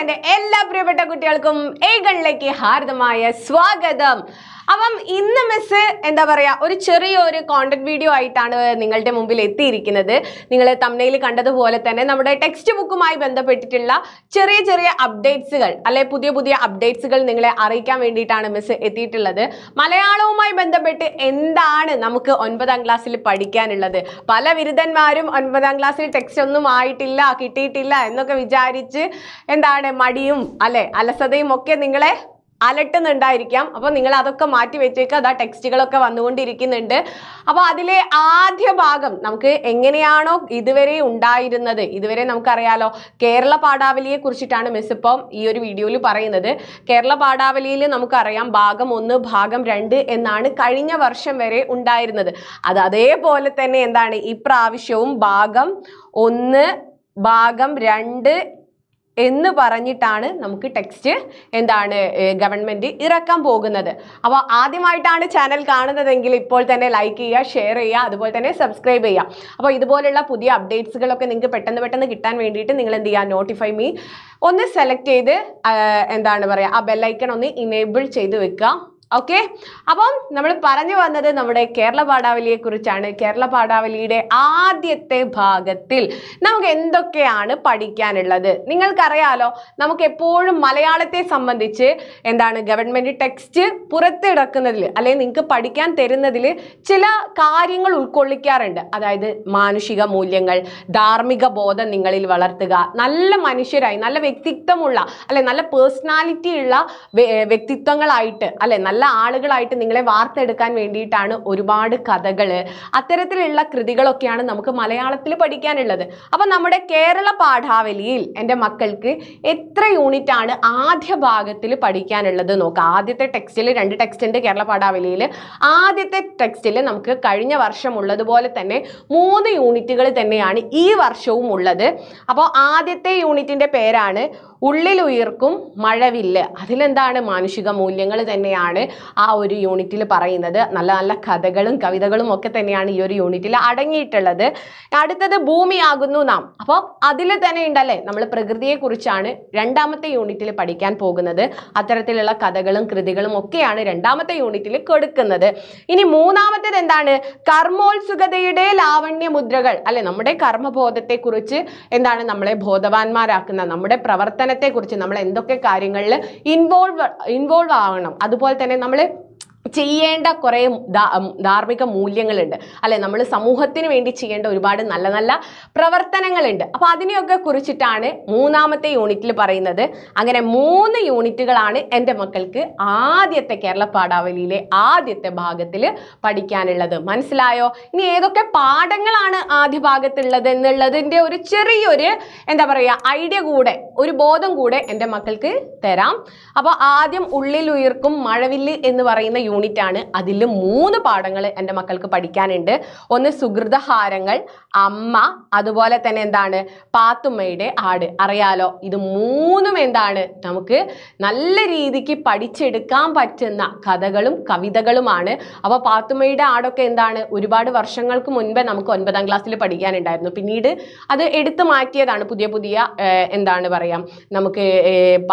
എന്റെ എല്ലാ പ്രിയപ്പെട്ട കുട്ടികൾക്കും ഏകണിലേക്ക് ഹാർദമായ സ്വാഗതം അപ്പം ഇന്ന് മിസ് എന്താ പറയുക ഒരു ചെറിയ ഒരു കോണ്ടന്റ് വീഡിയോ ആയിട്ടാണ് നിങ്ങളുടെ മുമ്പിൽ എത്തിയിരിക്കുന്നത് നിങ്ങൾ തമ്മിൽ കണ്ടതുപോലെ തന്നെ നമ്മുടെ ടെക്സ്റ്റ് ബുക്കുമായി ബന്ധപ്പെട്ടിട്ടുള്ള ചെറിയ ചെറിയ അപ്ഡേറ്റ്സുകൾ അല്ലെ പുതിയ പുതിയ അപ്ഡേറ്റ്സുകൾ നിങ്ങളെ അറിയിക്കാൻ വേണ്ടിയിട്ടാണ് മിസ് എത്തിയിട്ടുള്ളത് മലയാളവുമായി ബന്ധപ്പെട്ട് എന്താണ് നമുക്ക് ഒൻപതാം ക്ലാസ്സിൽ പഠിക്കാനുള്ളത് പല ബിരുദന്മാരും ഒൻപതാം ക്ലാസ്സിൽ ടെക്സ്റ്റ് ഒന്നും ആയിട്ടില്ല കിട്ടിയിട്ടില്ല എന്നൊക്കെ വിചാരിച്ച് എന്താണ് മടിയും അല്ലെ അലസതയും ഒക്കെ നിങ്ങളെ അലട്ടുന്നുണ്ടായിരിക്കാം അപ്പോൾ നിങ്ങൾ അതൊക്കെ മാറ്റി വെച്ചേക്കുക അതാ ടെക്സ്റ്റുകളൊക്കെ വന്നുകൊണ്ടിരിക്കുന്നുണ്ട് അപ്പോൾ അതിലെ ആദ്യ ഭാഗം നമുക്ക് എങ്ങനെയാണോ ഇതുവരെ ഉണ്ടായിരുന്നത് ഇതുവരെ നമുക്കറിയാലോ കേരള പാഠാവലിയെ കുറിച്ചിട്ടാണ് മിസ് ഇപ്പം ഈ ഒരു വീഡിയോയിൽ പറയുന്നത് കേരള പാഠാവലിയിൽ നമുക്കറിയാം ഭാഗം ഒന്ന് ഭാഗം രണ്ട് എന്നാണ് കഴിഞ്ഞ വർഷം വരെ ഉണ്ടായിരുന്നത് അത് അതേപോലെ തന്നെ എന്താണ് ഇപ്രാവശ്യവും ഭാഗം ഒന്ന് ഭാഗം രണ്ട് എന്ന് പറഞ്ഞിട്ടാണ് നമുക്ക് ടെക്സ്റ്റ് എന്താണ് ഗവൺമെൻറ് ഇറക്കാൻ പോകുന്നത് അപ്പോൾ ആദ്യമായിട്ടാണ് ചാനൽ കാണുന്നതെങ്കിൽ ഇപ്പോൾ തന്നെ ലൈക്ക് ചെയ്യുക ഷെയർ ചെയ്യുക അതുപോലെ തന്നെ സബ്സ്ക്രൈബ് ചെയ്യുക അപ്പോൾ ഇതുപോലുള്ള പുതിയ അപ്ഡേറ്റ്സുകളൊക്കെ നിങ്ങൾക്ക് പെട്ടെന്ന് പെട്ടെന്ന് കിട്ടാൻ വേണ്ടിയിട്ട് നിങ്ങൾ എന്ത് ചെയ്യുക നോട്ടിഫൈ മീ ഒന്ന് സെലക്ട് ചെയ്ത് എന്താണ് പറയുക ആ ബെല്ലൈക്കൺ ഒന്ന് ഇനേബിൾ ചെയ്ത് വെക്കുക ഓക്കെ അപ്പം നമ്മൾ പറഞ്ഞു വന്നത് നമ്മുടെ കേരള പാഠാവലിയെ കുറിച്ചാണ് കേരള പാഠാവലിയുടെ ആദ്യത്തെ ഭാഗത്തിൽ നമുക്ക് എന്തൊക്കെയാണ് പഠിക്കാനുള്ളത് നിങ്ങൾക്കറിയാലോ നമുക്ക് എപ്പോഴും മലയാളത്തെ സംബന്ധിച്ച് എന്താണ് ഗവൺമെന്റ് ടെക്സ്റ്റ് പുറത്തിടക്കുന്നതിൽ അല്ലെങ്കിൽ നിങ്ങൾക്ക് പഠിക്കാൻ തരുന്നതിൽ ചില കാര്യങ്ങൾ ഉൾക്കൊള്ളിക്കാറുണ്ട് അതായത് മാനുഷിക മൂല്യങ്ങൾ ധാർമ്മിക ബോധം നിങ്ങളിൽ വളർത്തുക നല്ല മനുഷ്യരായി നല്ല വ്യക്തിത്വമുള്ള അല്ലെ നല്ല പേഴ്സണാലിറ്റി ഉള്ള വ്യക്തിത്വങ്ങളായിട്ട് അല്ലെ നല്ല നല്ല ആളുകളായിട്ട് നിങ്ങളെ വാർത്തെടുക്കാൻ വേണ്ടിയിട്ടാണ് ഒരുപാട് കഥകൾ അത്തരത്തിലുള്ള കൃതികളൊക്കെയാണ് നമുക്ക് മലയാളത്തിൽ പഠിക്കാനുള്ളത് അപ്പം നമ്മുടെ കേരള പാഠാവലിയിൽ എൻ്റെ മക്കൾക്ക് എത്ര യൂണിറ്റ് ആണ് ആദ്യ ഭാഗത്തിൽ പഠിക്കാനുള്ളത് നോക്കാം ആദ്യത്തെ ടെക്സ്റ്റിൽ രണ്ട് ടെക്സ്റ്റ് ഉണ്ട് കേരള പാഠാവലിയിൽ ആദ്യത്തെ ടെക്സ്റ്റിൽ നമുക്ക് കഴിഞ്ഞ വർഷം ഉള്ളതുപോലെ തന്നെ മൂന്ന് യൂണിറ്റുകൾ തന്നെയാണ് ഈ വർഷവും ഉള്ളത് അപ്പോൾ ആദ്യത്തെ യൂണിറ്റിൻ്റെ പേരാണ് ഉള്ളിലുയർക്കും മഴവില്ല് അതിലെന്താണ് മാനുഷിക മൂല്യങ്ങൾ തന്നെയാണ് ആ ഒരു യൂണിറ്റിൽ പറയുന്നത് നല്ല നല്ല കഥകളും കവിതകളും ഒക്കെ തന്നെയാണ് ഈ ഒരു യൂണിറ്റിൽ അടങ്ങിയിട്ടുള്ളത് അടുത്തത് ഭൂമിയാകുന്നു നാം അപ്പോൾ അതിൽ തന്നെ ഉണ്ടല്ലേ നമ്മൾ പ്രകൃതിയെക്കുറിച്ചാണ് രണ്ടാമത്തെ യൂണിറ്റിൽ പഠിക്കാൻ പോകുന്നത് അത്തരത്തിലുള്ള കഥകളും കൃതികളും ഒക്കെയാണ് രണ്ടാമത്തെ യൂണിറ്റിൽ കൊടുക്കുന്നത് ഇനി മൂന്നാമത്തേത് എന്താണ് കർമ്മോത്സുകതയുടെ മുദ്രകൾ അല്ലെ നമ്മുടെ കർമ്മബോധത്തെക്കുറിച്ച് എന്താണ് നമ്മളെ ബോധവാന്മാരാക്കുന്ന നമ്മുടെ പ്രവർത്തന പഠനത്തെക്കുറിച്ച് നമ്മൾ എന്തൊക്കെ കാര്യങ്ങളിൽ ഇൻവോൾവ് ഇൻവോൾവ് ആവണം അതുപോലെ തന്നെ നമ്മൾ ചെയ്യേണ്ട കുറേ ധാർമ്മിക മൂല്യങ്ങളുണ്ട് അല്ലെ നമ്മൾ സമൂഹത്തിന് വേണ്ടി ചെയ്യേണ്ട ഒരുപാട് നല്ല നല്ല പ്രവർത്തനങ്ങളുണ്ട് അപ്പോൾ അതിനെയൊക്കെ കുറിച്ചിട്ടാണ് മൂന്നാമത്തെ യൂണിറ്റിൽ പറയുന്നത് അങ്ങനെ മൂന്ന് യൂണിറ്റുകളാണ് എൻ്റെ മക്കൾക്ക് ആദ്യത്തെ കേരള പാഠാവലിയിലെ ആദ്യത്തെ ഭാഗത്തിൽ പഠിക്കാനുള്ളത് മനസ്സിലായോ ഇനി ഏതൊക്കെ പാഠങ്ങളാണ് ആദ്യ ഭാഗത്തുള്ളത് എന്നുള്ളതിൻ്റെ ഒരു ചെറിയൊരു എന്താ പറയുക ഐഡിയ കൂടെ ഒരു ബോധം കൂടെ എൻ്റെ മക്കൾക്ക് തരാം അപ്പോൾ ആദ്യം ഉള്ളിൽ ഉയർക്കും മഴവില്ല് എന്ന് പറയുന്ന യൂണിറ്റ് യൂണിറ്റ് ആണ് അതിൽ മൂന്ന് പാഠങ്ങൾ എൻ്റെ മക്കൾക്ക് പഠിക്കാനുണ്ട് ഒന്ന് സുഹൃതഹാരങ്ങൾ അമ്മ അതുപോലെ തന്നെ എന്താണ് പാത്തുമ്മയുടെ ആട് അറിയാലോ ഇത് മൂന്നും എന്താണ് നമുക്ക് നല്ല രീതിക്ക് പഠിച്ചെടുക്കാൻ പറ്റുന്ന കഥകളും കവിതകളുമാണ് അപ്പോൾ പാത്തുമ്മയുടെ ആടൊക്കെ എന്താണ് ഒരുപാട് വർഷങ്ങൾക്ക് മുൻപേ നമുക്ക് ഒൻപതാം ക്ലാസ്സിൽ പഠിക്കാനുണ്ടായിരുന്നു പിന്നീട് അത് എടുത്തു മാറ്റിയതാണ് പുതിയ പുതിയ എന്താണ് പറയാം നമുക്ക്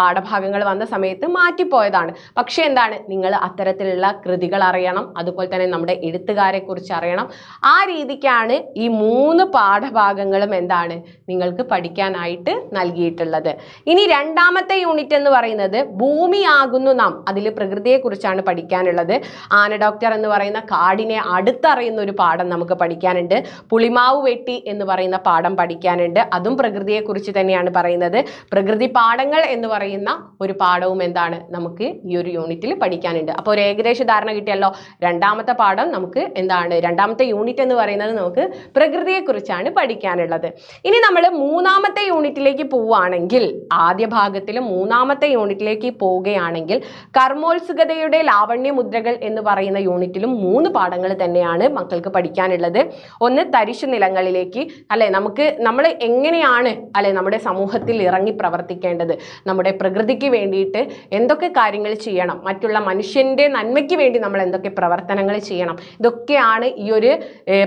പാഠഭാഗങ്ങൾ വന്ന സമയത്ത് മാറ്റിപ്പോയതാണ് പക്ഷേ എന്താണ് നിങ്ങൾ അത്തരത്തിലുള്ള കൃതികൾ അറിയണം അതുപോലെ തന്നെ നമ്മുടെ എഴുത്തുകാരെ കുറിച്ച് അറിയണം ആ രീതിക്കാണ് ഈ മൂന്ന് പാഠഭാഗങ്ങളും എന്താണ് നിങ്ങൾക്ക് പഠിക്കാനായിട്ട് നൽകിയിട്ടുള്ളത് ഇനി രണ്ടാമത്തെ യൂണിറ്റ് എന്ന് പറയുന്നത് ഭൂമിയാകുന്നു നാം അതിൽ പ്രകൃതിയെക്കുറിച്ചാണ് പഠിക്കാനുള്ളത് ആന ഡോക്ടർ എന്ന് പറയുന്ന കാടിനെ അടുത്തറിയുന്ന ഒരു പാഠം നമുക്ക് പഠിക്കാനുണ്ട് പുളിമാവ് വെട്ടി എന്ന് പറയുന്ന പാഠം പഠിക്കാനുണ്ട് അതും പ്രകൃതിയെക്കുറിച്ച് തന്നെയാണ് പറയുന്നത് പ്രകൃതി പാഠങ്ങൾ എന്ന് പറയുന്ന ഒരു പാഠവും എന്താണ് നമുക്ക് ഈ ഒരു യൂണിറ്റിൽ പഠിക്കാനുണ്ട് അപ്പോൾ ഒരു ഏകദേശ ധാരണ കിട്ടിയല്ലോ രണ്ടാമത്തെ പാഠം നമുക്ക് എന്താണ് രണ്ടാമത്തെ യൂണിറ്റ് എന്ന് പറയുന്നത് നമുക്ക് പ്രകൃതിയെക്കുറിച്ചാണ് പഠിക്കാനുള്ളത് ഇനി നമ്മൾ മൂന്നാമത്തെ യൂണിറ്റിലേക്ക് പോവുകയാണെങ്കിൽ ആദ്യ ഭാഗത്തിൽ മൂന്നാമത്തെ യൂണിറ്റിലേക്ക് പോവുകയാണെങ്കിൽ കർമ്മോത്സുകതയുടെ ലാവണ്യമുദ്രകൾ എന്ന് പറയുന്ന യൂണിറ്റിലും മൂന്ന് പാഠങ്ങൾ തന്നെയാണ് മക്കൾക്ക് പഠിക്കാനുള്ളത് ഒന്ന് തരിശു നിലങ്ങളിലേക്ക് അല്ലെ നമുക്ക് നമ്മൾ എങ്ങനെയാണ് അല്ലെ നമ്മുടെ സമൂഹത്തിൽ ഇറങ്ങി പ്രവർത്തിക്കേണ്ടത് നമ്മുടെ പ്രകൃതിക്ക് വേണ്ടിയിട്ട് എന്തൊക്കെ കാര്യങ്ങൾ ചെയ്യണം മറ്റുള്ള മനുഷ്യന്റെ നന്മയ്ക്ക് വേണ്ടി നമ്മൾ എന്തൊക്കെ പ്രവർത്തനങ്ങൾ ചെയ്യണം ഇതൊക്കെയാണ് ഈ ഒരു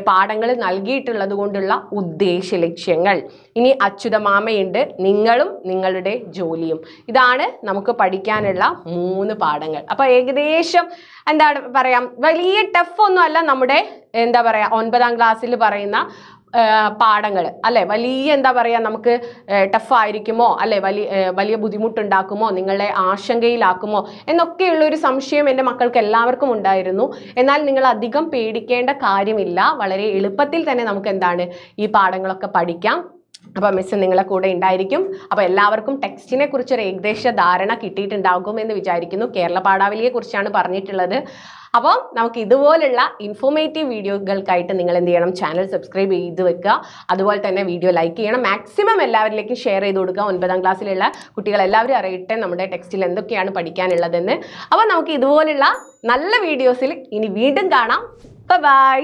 പാഠങ്ങൾ നൽകിയിട്ടുള്ളത് കൊണ്ടുള്ള ഉദ്ദേശ ലക്ഷ്യങ്ങൾ ഇനി അച്യുതമാമയുണ്ട് നിങ്ങളും നിങ്ങളുടെ ജോലിയും ഇതാണ് നമുക്ക് പഠിക്കാനുള്ള മൂന്ന് പാഠങ്ങൾ അപ്പോൾ ഏകദേശം എന്താണ് പറയാം വലിയ ടഫ് ഒന്നും അല്ല നമ്മുടെ എന്താ പറയാ ഒൻപതാം ക്ലാസ്സിൽ പറയുന്ന പാഠങ്ങൾ അല്ലെ വലിയ എന്താ പറയുക നമുക്ക് ടഫായിരിക്കുമോ അല്ലെ വലിയ വലിയ ബുദ്ധിമുട്ടുണ്ടാക്കുമോ നിങ്ങളെ ആശങ്കയിലാക്കുമോ എന്നൊക്കെയുള്ള ഒരു സംശയം എൻ്റെ മക്കൾക്ക് എല്ലാവർക്കും ഉണ്ടായിരുന്നു എന്നാൽ നിങ്ങൾ അധികം പേടിക്കേണ്ട കാര്യമില്ല വളരെ എളുപ്പത്തിൽ തന്നെ നമുക്ക് എന്താണ് ഈ പാഠങ്ങളൊക്കെ പഠിക്കാം അപ്പോൾ മിസ് നിങ്ങളെ കൂടെ ഉണ്ടായിരിക്കും അപ്പോൾ എല്ലാവർക്കും ടെക്സ്റ്റിനെ കുറിച്ചൊരു ഏകദേശ ധാരണ കിട്ടിയിട്ടുണ്ടാകും എന്ന് വിചാരിക്കുന്നു കേരള പാഠാവലിയെ കുറിച്ചാണ് പറഞ്ഞിട്ടുള്ളത് അപ്പോൾ നമുക്ക് ഇതുപോലുള്ള ഇൻഫോർമേറ്റീവ് വീഡിയോകൾക്കായിട്ട് നിങ്ങൾ എന്ത് ചെയ്യണം ചാനൽ സബ്സ്ക്രൈബ് ചെയ്ത് വെക്കുക അതുപോലെ തന്നെ വീഡിയോ ലൈക്ക് ചെയ്യണം മാക്സിമം എല്ലാവരിലേക്കും ഷെയർ ചെയ്ത് കൊടുക്കുക ഒൻപതാം ക്ലാസ്സിലുള്ള കുട്ടികൾ എല്ലാവരും അറിയട്ടെ നമ്മുടെ ടെക്സ്റ്റിൽ എന്തൊക്കെയാണ് പഠിക്കാനുള്ളതെന്ന് അപ്പോൾ നമുക്ക് ഇതുപോലുള്ള നല്ല വീഡിയോസിൽ ഇനി വീണ്ടും കാണാം ബൈ